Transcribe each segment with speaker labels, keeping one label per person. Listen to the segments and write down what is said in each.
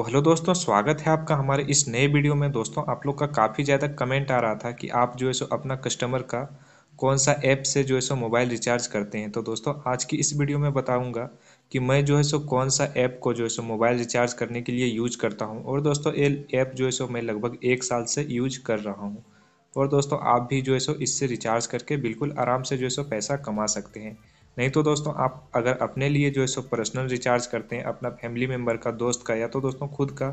Speaker 1: तो हेलो दोस्तों स्वागत है आपका हमारे इस नए वीडियो में दोस्तों आप लोग का काफ़ी ज़्यादा कमेंट आ रहा था कि आप जो है सो अपना कस्टमर का कौन सा ऐप से जो है सो मोबाइल रिचार्ज करते हैं तो दोस्तों आज की इस वीडियो में बताऊंगा कि मैं जो है सो कौन सा ऐप को जो है सो मोबाइल रिचार्ज करने के लिए यूज करता हूँ और दोस्तों ये ऐप जो है सो मैं लगभग एक साल से यूज कर रहा हूँ और दोस्तों आप भी जो है सो इससे रिचार्ज करके बिल्कुल आराम से जो है सो पैसा कमा सकते हैं नहीं तो दोस्तों आप अगर अपने लिए जो है सो पर्सनल रिचार्ज करते हैं अपना फैमिली मेम्बर का दोस्त का या तो दोस्तों खुद का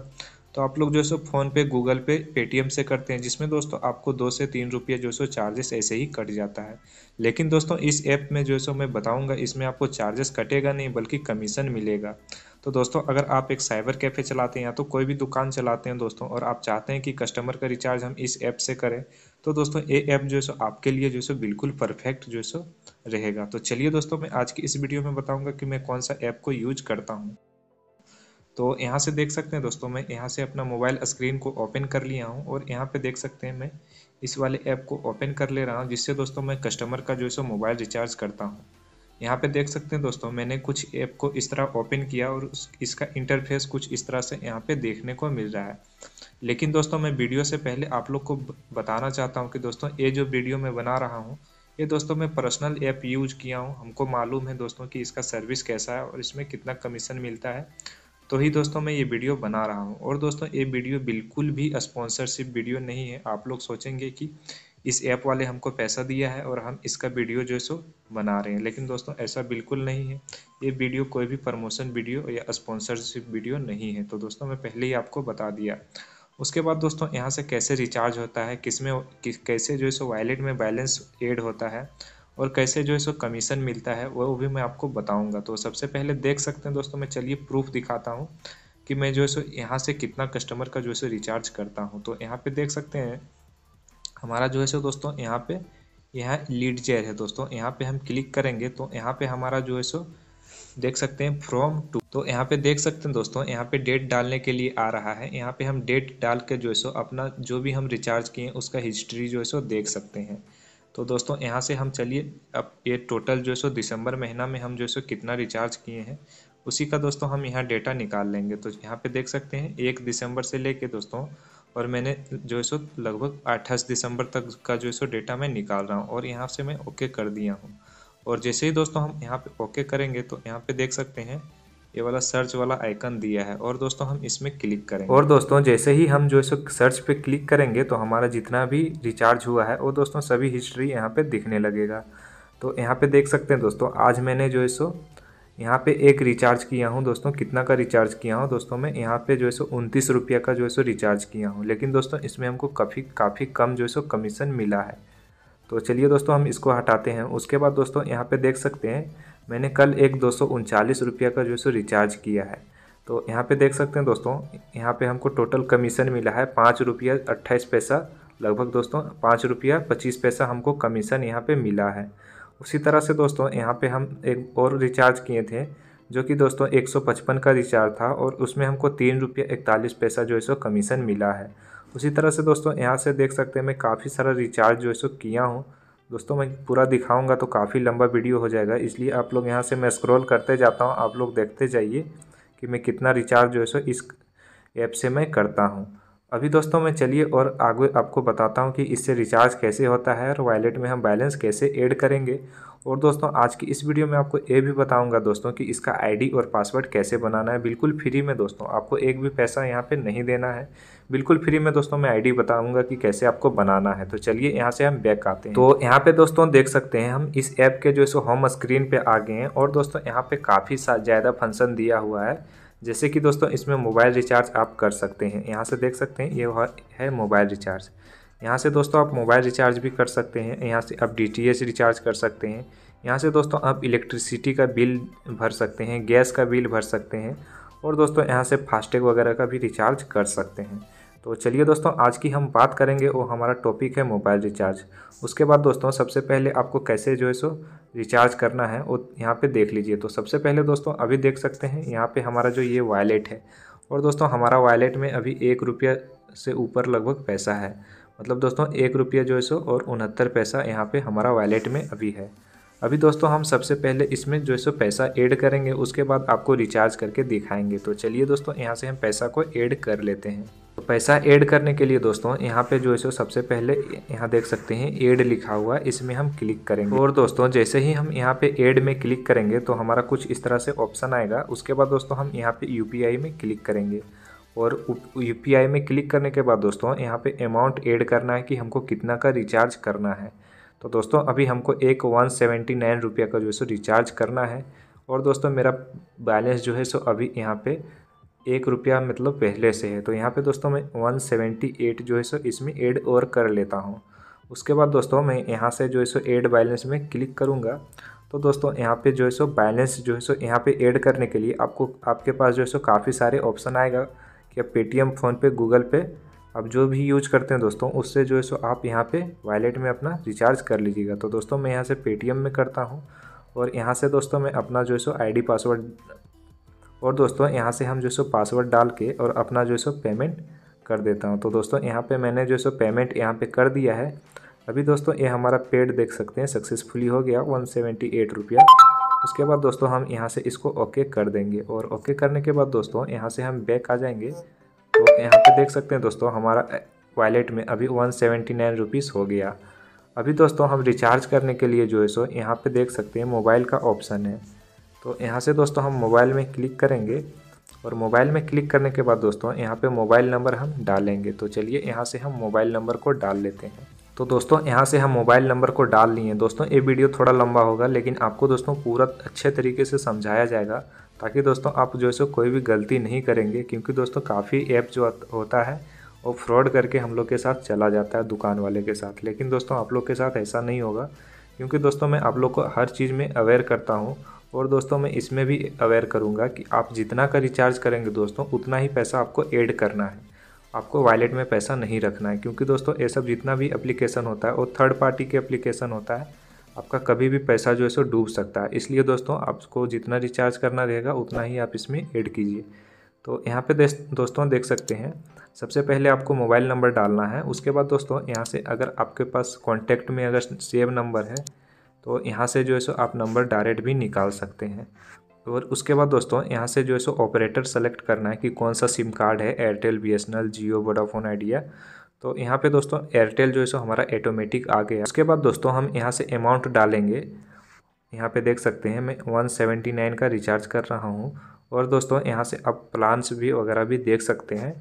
Speaker 1: तो आप लोग जो है so PhonePe Google Pay Paytm से करते हैं जिसमें दोस्तों आपको दो से तीन रुपये जो है सो चार्जेस ऐसे ही कट जाता है लेकिन दोस्तों इस ऐप में जो है सो मैं बताऊंगा इसमें आपको चार्जेस कटेगा नहीं बल्कि कमीशन मिलेगा तो दोस्तों अगर आप एक साइबर कैफ़े चलाते हैं या तो कोई भी दुकान चलाते हैं दोस्तों और आप चाहते हैं कि कस्टमर का रिचार्ज हम इस ऐप से करें तो दोस्तों ये ऐप जो है सो आपके लिए जो है सो बिल्कुल परफेक्ट जो है सो रहेगा तो चलिए दोस्तों मैं आज की इस वीडियो में बताऊँगा कि मैं कौन सा ऐप को यूज करता हूँ तो यहाँ से देख सकते हैं दोस्तों मैं यहाँ से अपना मोबाइल स्क्रीन को ओपन कर लिया हूँ और यहाँ पे देख सकते हैं मैं इस वाले ऐप को ओपन कर ले रहा हूँ जिससे दोस्तों मैं कस्टमर का जो है सो मोबाइल रिचार्ज करता हूँ यहाँ पे देख सकते हैं दोस्तों मैंने कुछ ऐप को इस तरह ओपन किया और इसका इंटरफेस कुछ इस तरह से यहाँ पे देखने को मिल रहा है लेकिन दोस्तों मैं वीडियो से पहले आप लोग को बताना चाहता हूँ कि दोस्तों ये जो वीडियो मैं बना रहा हूँ ये दोस्तों मैं पर्सनल ऐप यूज किया हूँ हमको मालूम है दोस्तों कि इसका सर्विस कैसा है और इसमें कितना कमीशन मिलता है तो ही दोस्तों मैं ये वीडियो बना रहा हूँ और दोस्तों ये वीडियो बिल्कुल भी स्पॉन्सरशिप वीडियो नहीं है आप लोग सोचेंगे कि इस ऐप वाले हमको पैसा दिया है और हम इसका वीडियो जो है सो बना रहे हैं लेकिन दोस्तों ऐसा बिल्कुल नहीं है ये वीडियो कोई भी प्रमोशन वीडियो या स्पॉन्सरशिप वीडियो नहीं है तो दोस्तों मैं पहले ही आपको बता दिया उसके बाद दोस्तों यहाँ से कैसे रिचार्ज होता है किस में कि, कैसे जो है सो वैलेट में बैलेंस एड होता है और कैसे जो है सो कमीशन मिलता है वो भी मैं आपको बताऊँगा तो सबसे पहले देख सकते हैं दोस्तों मैं चलिए प्रूफ दिखाता हूँ कि मैं जो है सो यहाँ से कितना कस्टमर का जो है सो रिचार्ज करता हूँ तो यहाँ पे देख सकते हैं हमारा जो है सो दोस्तों यहाँ पे यहाँ लीड चेयर है दोस्तों यहाँ पे हम क्लिक करेंगे तो यहाँ पे हमारा जो है सो देख सकते हैं फ्रॉम टू तो यहाँ पे देख सकते हैं दोस्तों यहाँ पे डेट डालने के लिए आ रहा है यहाँ पे हम डेट डाल के जो है सो अपना जो भी हम रिचार्ज किए उसका हिस्ट्री जो है सो देख सकते हैं तो दोस्तों यहाँ से हम चलिए अब ये टोटल जो है सो दिसंबर महीना में हम जो है सो कितना रिचार्ज किए हैं उसी का दोस्तों हम यहाँ डेटा निकाल लेंगे तो यहाँ पे देख सकते हैं एक दिसंबर से लेके दोस्तों और मैंने जो है सो लगभग अट्ठाईस दिसंबर तक का जो है सो डेटा मैं निकाल रहा हूँ और यहाँ से मैं ओके कर दिया हूँ और जैसे ही दोस्तों हम यहाँ पे ओके करेंगे तो यहाँ पे देख सकते हैं ये वाला सर्च वाला आइकन दिया है और दोस्तों हम इसमें क्लिक करेंगे और दोस्तों जैसे ही हम जो है सो सर्च पे क्लिक करेंगे तो हमारा जितना भी रिचार्ज हुआ है वो दोस्तों सभी हिस्ट्री यहाँ पे दिखने लगेगा तो यहाँ पे देख सकते हैं दोस्तों आज मैंने जो है सो यहाँ पे एक रिचार्ज किया हूँ दोस्तों कितना का रिचार्ज किया हूँ दोस्तों मैं यहाँ पे जो है सो उनतीस रुपये का जो है सो रिचार्ज किया हूँ लेकिन दोस्तों इसमें हमको काफ़ी काफ़ी कम जो है सो कमीशन मिला है तो चलिए दोस्तों हम इसको हटाते हैं उसके बाद दोस्तों यहाँ पे देख सकते हैं मैंने कल एक दो रुपया का जो है सो रिचार्ज किया है तो यहाँ पर देख सकते हैं दोस्तों यहाँ पर हमको टोटल कमीशन मिला है पाँच रुपया अट्ठाईस पैसा लगभग दोस्तों पाँच रुपया पच्चीस पैसा हमको कमीशन यहाँ पर मिला है उसी तरह से दोस्तों यहाँ पे हम एक और रिचार्ज किए थे जो कि दोस्तों पचपन का रिचार्ज था और उसमें हमको तीन रुपये इकतालीस पैसा जो है सो कमीशन मिला है उसी तरह से दोस्तों यहाँ से देख सकते हैं मैं काफ़ी सारा रिचार्ज जो है सो किया हूँ दोस्तों मैं पूरा दिखाऊंगा तो काफ़ी लंबा वीडियो हो जाएगा इसलिए आप लोग यहाँ से मैं स्क्रॉल करते जाता हूँ आप लोग देखते जाइए कि मैं कितना रिचार्ज जो है सो इस ऐप से मैं करता हूँ अभी दोस्तों मैं चलिए और आगे आपको बताता हूँ कि इससे रिचार्ज कैसे होता है और वैलेट में हम बैलेंस कैसे ऐड करेंगे और दोस्तों आज की इस वीडियो में आपको ये भी बताऊंगा दोस्तों कि इसका आईडी और पासवर्ड कैसे बनाना है बिल्कुल फ्री में दोस्तों आपको एक भी पैसा यहाँ पे नहीं देना है बिल्कुल फ्री में दोस्तों मैं आईडी बताऊंगा कि कैसे आपको बनाना है तो चलिए यहाँ से हम बैक आते हैं तो यहाँ पे दोस्तों देख सकते हैं हम इस ऐप के जो है होम स्क्रीन पर आ गए हैं और दोस्तों यहाँ पर काफ़ी ज़्यादा फंक्शन दिया हुआ है जैसे कि दोस्तों इसमें मोबाइल रिचार्ज आप कर सकते हैं यहाँ से देख सकते हैं ये है मोबाइल रिचार्ज यहाँ से दोस्तों आप मोबाइल रिचार्ज भी कर सकते हैं यहाँ से आप डी रिचार्ज कर सकते हैं यहाँ से दोस्तों आप इलेक्ट्रिसिटी का बिल भर सकते हैं गैस का बिल भर सकते हैं और दोस्तों यहाँ से फास्टैग वगैरह का भी रिचार्ज कर सकते हैं तो चलिए दोस्तों आज की हम बात करेंगे वो हमारा टॉपिक है मोबाइल रिचार्ज उसके बाद दोस्तों सबसे पहले आपको कैसे जो है सो रिचार्ज करना है वो यहाँ पे देख लीजिए तो सबसे पहले दोस्तों अभी देख सकते हैं यहाँ पे हमारा जो ये वॉलेट है और दोस्तों हमारा वॉलेट में अभी एक रुपया से ऊपर लगभग पैसा है मतलब दोस्तों एक रुपया जो है सो और उनहत्तर पैसा यहाँ पे हमारा वॉलेट में अभी है अभी दोस्तों हम सबसे पहले इसमें जो है सो पैसा ऐड करेंगे उसके बाद आपको रिचार्ज करके दिखाएंगे तो चलिए दोस्तों यहाँ से हम पैसा को ऐड कर लेते हैं तो पैसा ऐड करने के लिए दोस्तों यहाँ पे जो है सो सबसे पहले यहाँ देख सकते हैं ऐड लिखा हुआ इसमें हम क्लिक करेंगे और दोस्तों जैसे ही हम यहाँ पे ऐड में क्लिक करेंगे तो हमारा कुछ इस तरह से ऑप्शन आएगा उसके बाद दोस्तों हम यहाँ पे यू में क्लिक करेंगे और यू में क्लिक करने के बाद दोस्तों यहाँ पे अमाउंट ऐड करना है कि हमको कितना का रिचार्ज करना है तो दोस्तों अभी हमको एक वन सेवेंटी नाइन रुपया का जो है सो रिचार्ज करना है और दोस्तों मेरा बैलेंस जो है सो अभी यहाँ पे एक रुपया मतलब पहले से है तो यहाँ पे दोस्तों मैं वन सेवेंटी एट जो है सो इसमें ऐड और कर लेता हूँ उसके बाद दोस्तों मैं यहाँ से जो है सो एड बैलेंस में क्लिक करूँगा तो दोस्तों यहाँ पर जो है सो बैलेंस जो है सो यहाँ पर एड करने के लिए आपको आपके पास जो है सो काफ़ी सारे ऑप्शन आएगा कि आप पेटीएम फ़ोनपे गूगल पे अब जो भी यूज करते हैं दोस्तों उससे जो है सो आप यहाँ पे वैलेट में अपना रिचार्ज कर लीजिएगा तो दोस्तों मैं यहाँ से पेटीएम में करता हूँ और यहाँ से दोस्तों मैं अपना जो है सो आई पासवर्ड और दोस्तों यहाँ से हम जो सो पासवर्ड डाल के और अपना जो है सो पेमेंट कर देता हूँ तो दोस्तों यहाँ पर मैंने जो है सो पेमेंट यहाँ पर कर दिया है अभी दोस्तों ये हमारा पेड देख सकते हैं सक्सेसफुली हो गया वन सेवेंटी एट रुपया उसके बाद दोस्तों हम यहाँ से इसको ओके कर देंगे और ओके करने के बाद दोस्तों यहाँ से हम बैक आ जाएंगे तो यहाँ पे देख सकते हैं दोस्तों हमारा वॉलेट में अभी वन सेवेंटी नाइन रुपीज़ हो गया अभी दोस्तों हम रिचार्ज करने के लिए जो है सो यहाँ पे देख सकते हैं मोबाइल का ऑप्शन है तो यहाँ से दोस्तों हम मोबाइल में क्लिक करेंगे और मोबाइल में क्लिक करने के बाद दोस्तों यहाँ पे मोबाइल नंबर हम डालेंगे तो चलिए यहाँ से हम मोबाइल नंबर को डाल लेते हैं तो दोस्तों यहाँ से हम मोबाइल नंबर को डाल लिए दोस्तों ये वीडियो थोड़ा लंबा होगा लेकिन आपको दोस्तों पूरा अच्छे तरीके से समझाया जाएगा ताकि दोस्तों आप जो है सो कोई भी गलती नहीं करेंगे क्योंकि दोस्तों काफ़ी ऐप जो होता है वो फ्रॉड करके हम लोग के साथ चला जाता है दुकान वाले के साथ लेकिन दोस्तों आप लोग के साथ ऐसा नहीं होगा क्योंकि दोस्तों मैं आप लोग को हर चीज़ में अवेयर करता हूँ और दोस्तों मैं इसमें भी अवेयर करूँगा कि आप जितना का रिचार्ज करेंगे दोस्तों उतना ही पैसा आपको ऐड करना है आपको वॉलेट में पैसा नहीं रखना है क्योंकि दोस्तों ये सब जितना भी एप्लीकेशन होता है वो थर्ड पार्टी के एप्लीकेशन होता है आपका कभी भी पैसा जो है सो डूब सकता है इसलिए दोस्तों आपको जितना रिचार्ज करना रहेगा उतना ही आप इसमें ऐड कीजिए तो यहाँ पे दोस्तों देख सकते हैं सबसे पहले आपको मोबाइल नंबर डालना है उसके बाद दोस्तों यहाँ से अगर आपके पास कॉन्टैक्ट में अगर सेव नंबर है तो यहाँ से जो है सो आप नंबर डायरेक्ट भी निकाल सकते हैं और उसके बाद दोस्तों यहाँ से जो है सो ऑपरेटर सेलेक्ट करना है कि कौन सा सिम कार्ड है Airtel B S N L Jio Vodafone Idea तो यहाँ पे दोस्तों एयरटेल जो है सो हमारा ऑटोमेटिक आ गया उसके बाद दोस्तों हम यहाँ से अमाउंट डालेंगे यहाँ पे देख सकते हैं मैं 179 का रिचार्ज कर रहा हूँ और दोस्तों यहाँ से आप प्लान्स भी वगैरह भी देख सकते हैं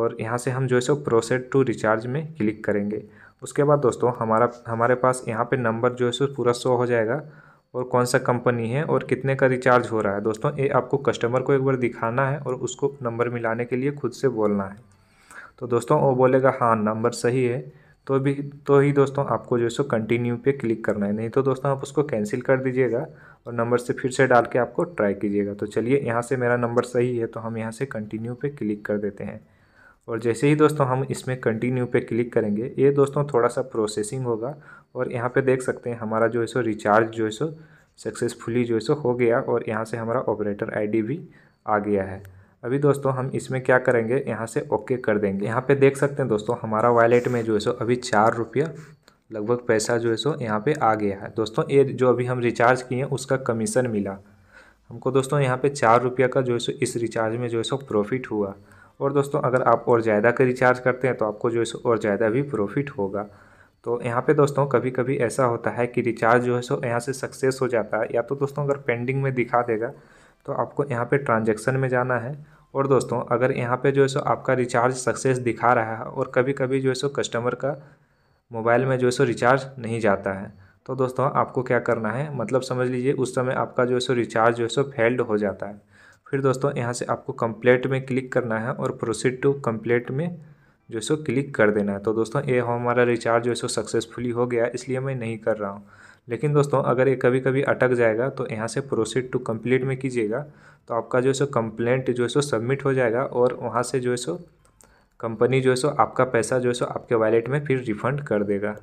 Speaker 1: और यहाँ से हम जो है सो प्रोसेड टू रिचार्ज में क्लिक करेंगे उसके बाद दोस्तों हमारा हमारे पास यहाँ पर नंबर जो है सो पूरा शो हो जाएगा और कौन सा कंपनी है और कितने का रिचार्ज हो रहा है दोस्तों ये आपको कस्टमर को एक बार दिखाना है और उसको नंबर मिलाने के लिए खुद से बोलना है तो दोस्तों वो बोलेगा हाँ नंबर सही है तो भी तो ही दोस्तों आपको जो है सो कंटिन्यू पे क्लिक करना है नहीं तो दोस्तों आप उसको कैंसिल कर दीजिएगा और नंबर से फिर से डाल के आपको ट्राई कीजिएगा तो चलिए यहाँ से मेरा नंबर सही है तो हम यहाँ से कंटिन्यू पे क्लिक कर देते हैं और जैसे ही दोस्तों हम इसमें कंटिन्यू पे क्लिक करेंगे ये दोस्तों थोड़ा सा प्रोसेसिंग होगा और यहाँ पर देख सकते हैं हमारा जो है सो रिचार्ज जो है सो सक्सेसफुली जो है सो हो गया और यहाँ से हमारा ऑपरेटर आई भी आ गया है अभी दोस्तों हम इसमें क्या करेंगे यहाँ से ओके कर देंगे यहाँ पे देख सकते हैं दोस्तों हमारा वॉलेट में जो है सो अभी चार रुपया लगभग पैसा जो है सो यहाँ पे आ गया है दोस्तों ये जो अभी हम रिचार्ज किए हैं उसका कमीशन मिला हमको दोस्तों यहाँ पे चार रुपया का जो है सो इस रिचार्ज में जो है सो प्रॉफिट हुआ और दोस्तों अगर आप और ज़्यादा का रिचार्ज करते हैं तो आपको जो है सो और ज़्यादा भी प्रॉफिट होगा तो यहाँ पे दोस्तों कभी कभी ऐसा होता है कि रिचार्ज जो है सो यहाँ से सक्सेस हो जाता है या तो दोस्तों अगर पेंडिंग में दिखा देगा तो आपको यहाँ पे ट्रांजेक्शन में जाना है और दोस्तों अगर यहाँ पे जो है सो आपका रिचार्ज सक्सेस दिखा रहा है और कभी कभी जो है सो कस्टमर का मोबाइल में जो है सो रिचार्ज नहीं जाता है तो दोस्तों आपको क्या करना है मतलब समझ लीजिए उस समय आपका जो है सो रिचार्ज जो है सो फेल्ड हो जाता है फिर दोस्तों यहाँ से आपको कंप्लेट में क्लिक करना है और प्रोसीड टू कंप्लेट में जो है सो क्लिक कर देना है तो दोस्तों ये हमारा रिचार्ज जो है सो सक्सेसफुली हो गया इसलिए मैं नहीं कर रहा हूँ लेकिन दोस्तों अगर ये कभी कभी अटक जाएगा तो यहाँ से प्रोसीड टू कंप्लीट में कीजिएगा तो आपका जो है सो कम्प्लेंट जो है सो सबमिट हो जाएगा और वहाँ से जो है सो कंपनी जो है सो आपका पैसा जो है सो आपके वैलेट में फिर रिफंड कर देगा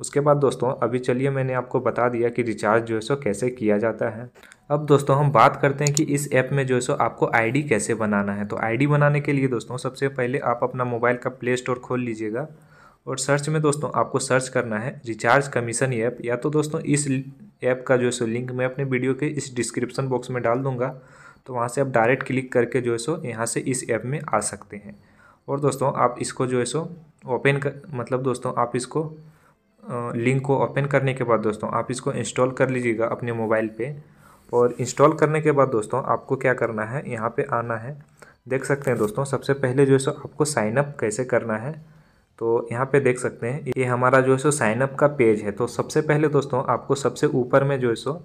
Speaker 1: उसके बाद दोस्तों अभी चलिए मैंने आपको बता दिया कि रिचार्ज जो है सो कैसे किया जाता है अब दोस्तों हम बात करते हैं कि इस ऐप में जो है सो आपको आईडी कैसे बनाना है तो आईडी बनाने के लिए दोस्तों सबसे पहले आप अपना मोबाइल का प्ले स्टोर खोल लीजिएगा और सर्च में दोस्तों आपको सर्च करना है रिचार्ज कमीशन ऐप या तो दोस्तों इस ऐप का जो है सो लिंक मैं अपने वीडियो के इस डिस्क्रिप्शन बॉक्स में डाल दूंगा तो वहाँ से आप डायरेक्ट क्लिक करके जो है सो यहाँ से इस ऐप में आ सकते हैं और दोस्तों आप इसको जो है सो ओपन कर मतलब दोस्तों आप इसको लिंक को ओपन करने के बाद दोस्तों आप इसको इंस्टॉल कर लीजिएगा अपने मोबाइल पे और इंस्टॉल करने के बाद दोस्तों आपको क्या करना है यहाँ पे आना है देख सकते हैं दोस्तों सबसे पहले जो है सो आपको साइनअप कैसे करना है तो यहाँ पे देख सकते हैं ये हमारा जो है सो साइनअप का पेज है तो सबसे पहले दोस्तों आपको सबसे ऊपर में जो है सो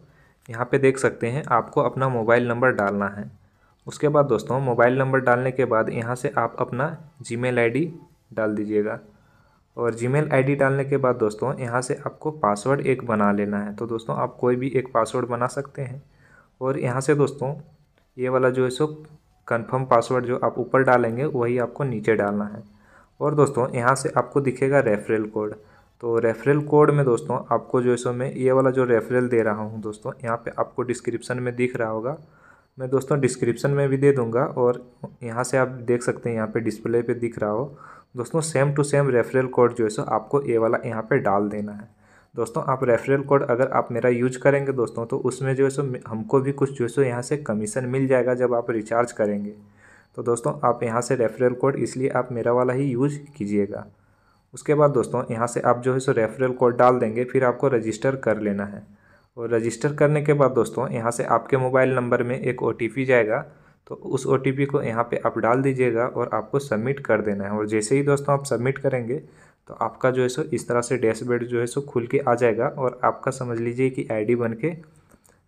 Speaker 1: यहाँ पे देख सकते हैं आपको अपना मोबाइल नंबर डालना है उसके बाद दोस्तों मोबाइल नंबर डालने के बाद यहाँ से आप अपना जी मेल डाल दीजिएगा और जी मेल डालने के बाद दोस्तों यहाँ से आपको पासवर्ड एक बना लेना है तो दोस्तों आप कोई भी एक पासवर्ड बना सकते हैं और यहाँ से दोस्तों ये वाला जो है सो कन्फर्म पासवर्ड जो आप ऊपर डालेंगे वही आपको नीचे डालना है और दोस्तों यहाँ से आपको दिखेगा रेफरल कोड तो रेफरल कोड में दोस्तों आपको जो है सो मैं ये वाला जो रेफरल दे रहा हूँ दोस्तों यहाँ पे आपको डिस्क्रिप्शन में दिख रहा होगा मैं दोस्तों डिस्क्रिप्शन में भी दे दूंगा और यहाँ से आप देख सकते हैं यहाँ पे डिस्प्ले पे दिख रहा हो दोस्तों same to same referral code जो है सो आपको ये वाला यहाँ पर डाल देना है दोस्तों आप रेफरल कोड अगर आप मेरा यूज करेंगे दोस्तों तो उसमें जो है सो हमको भी कुछ जो है सो यहाँ से कमीशन मिल जाएगा जब आप रिचार्ज करेंगे तो दोस्तों आप यहाँ से रेफरल कोड इसलिए आप मेरा वाला ही यूज कीजिएगा उसके बाद दोस्तों यहाँ से आप जो है सो रेफरल कोड डाल देंगे फिर आपको रजिस्टर कर लेना है और रजिस्टर करने के बाद दोस्तों यहाँ से आपके मोबाइल नंबर में एक ओ जाएगा तो उस ओ को यहाँ पे आप डाल दीजिएगा और आपको सबमिट कर देना है और जैसे ही दोस्तों आप सबमिट करेंगे तो आपका जो है सो इस तरह से डैशबोर्ड जो है सो खुल के आ जाएगा और आपका समझ लीजिए कि आईडी बन के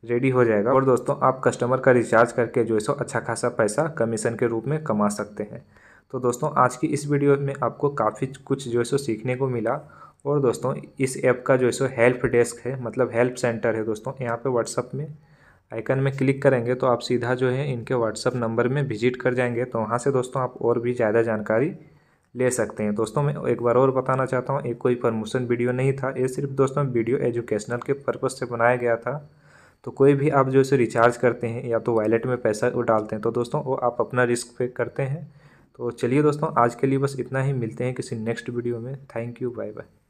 Speaker 1: रेडी हो जाएगा और दोस्तों आप कस्टमर का रिचार्ज करके जो है सो अच्छा खासा पैसा कमीशन के रूप में कमा सकते हैं तो दोस्तों आज की इस वीडियो में आपको काफ़ी कुछ जो है सो सीखने को मिला और दोस्तों इस ऐप का जो है सो हेल्प डेस्क है मतलब हेल्प सेंटर है दोस्तों यहाँ पे व्हाट्सअप में आइकन में क्लिक करेंगे तो आप सीधा जो है इनके व्हाट्सअप नंबर में विजिट कर जाएंगे तो वहाँ से दोस्तों आप और भी ज़्यादा जानकारी ले सकते हैं दोस्तों मैं एक बार और बताना चाहता हूँ एक कोई प्रमोशन वीडियो नहीं था ये सिर्फ दोस्तों वीडियो एजुकेशनल के पर्पज़ से बनाया गया था तो कोई भी आप जो इसे रिचार्ज करते हैं या तो वॉलेट में पैसा वो डालते हैं तो दोस्तों वो आप अपना रिस्क पे करते हैं तो चलिए दोस्तों आज के लिए बस इतना ही मिलते हैं किसी नेक्स्ट वीडियो में थैंक यू बाय बाय